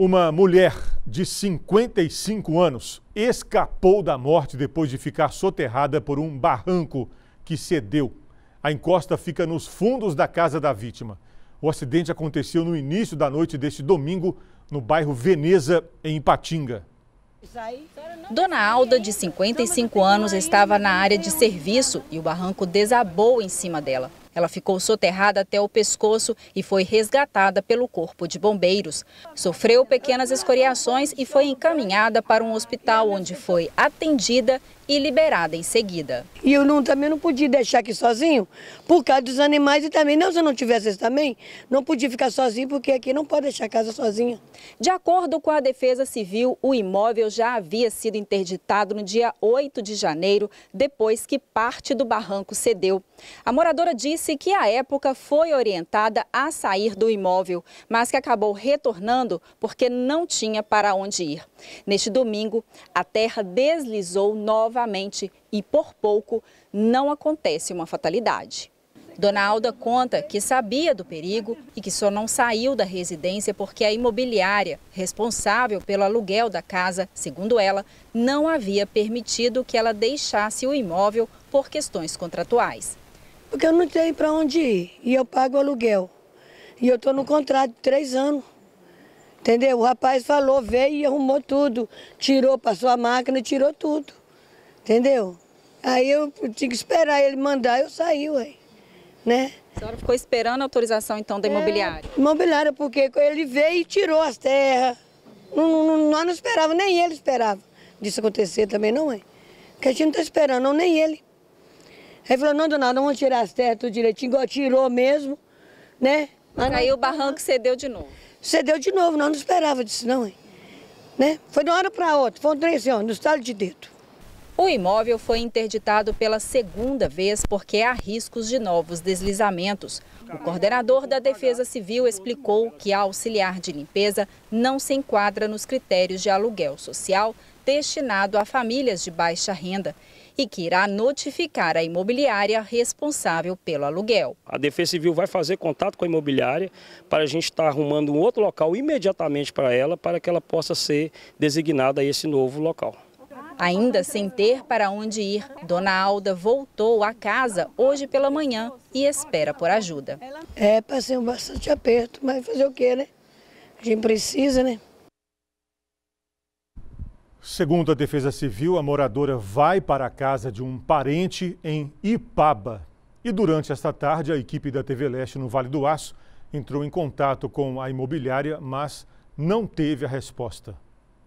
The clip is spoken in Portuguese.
Uma mulher de 55 anos escapou da morte depois de ficar soterrada por um barranco que cedeu. A encosta fica nos fundos da casa da vítima. O acidente aconteceu no início da noite deste domingo, no bairro Veneza, em Ipatinga. Dona Alda, de 55 anos, estava na área de serviço e o barranco desabou em cima dela. Ela ficou soterrada até o pescoço e foi resgatada pelo Corpo de Bombeiros. Sofreu pequenas escoriações e foi encaminhada para um hospital onde foi atendida e liberada em seguida. E eu não, também não podia deixar aqui sozinho por causa dos animais e também, não, se eu não tivesse também, não podia ficar sozinho porque aqui não pode deixar a casa sozinha. De acordo com a Defesa Civil, o imóvel já havia sido interditado no dia 8 de janeiro, depois que parte do barranco cedeu. A moradora disse que à época foi orientada a sair do imóvel, mas que acabou retornando porque não tinha para onde ir. Neste domingo, a terra deslizou nova efetivamente e por pouco não acontece uma fatalidade. Dona Alda conta que sabia do perigo e que só não saiu da residência porque a imobiliária, responsável pelo aluguel da casa, segundo ela, não havia permitido que ela deixasse o imóvel por questões contratuais. Porque eu não tenho para onde ir e eu pago o aluguel. E eu estou no contrato de três anos. Entendeu? O rapaz falou, veio e arrumou tudo. Tirou, passou a máquina, tirou tudo entendeu? Aí eu tinha que esperar ele mandar, eu saí, ué, né? A senhora ficou esperando a autorização, então, da é, imobiliária? É, imobiliária, porque ele veio e tirou as terras. Não, não, nós não esperávamos, nem ele esperava disso acontecer também, não, mãe. Porque a gente não está esperando, não, nem ele. Aí falou, não, dona, não vamos tirar as terras tudo direitinho, igual tirou mesmo, né? Mas aí não, o barranco cedeu de novo. Cedeu de novo, nós não esperávamos disso, não, hein? Né? Foi de uma hora para outra, foi um trem assim, ó, no estado de dedo. O imóvel foi interditado pela segunda vez porque há riscos de novos deslizamentos. O coordenador da Defesa Civil explicou que a auxiliar de limpeza não se enquadra nos critérios de aluguel social destinado a famílias de baixa renda e que irá notificar a imobiliária responsável pelo aluguel. A Defesa Civil vai fazer contato com a imobiliária para a gente estar arrumando um outro local imediatamente para ela, para que ela possa ser designada a esse novo local. Ainda sem ter para onde ir, Dona Alda voltou à casa hoje pela manhã e espera por ajuda. É, passei um bastante aperto, mas fazer o quê, né? A gente precisa, né? Segundo a Defesa Civil, a moradora vai para a casa de um parente em Ipaba. E durante esta tarde, a equipe da TV Leste no Vale do Aço entrou em contato com a imobiliária, mas não teve a resposta.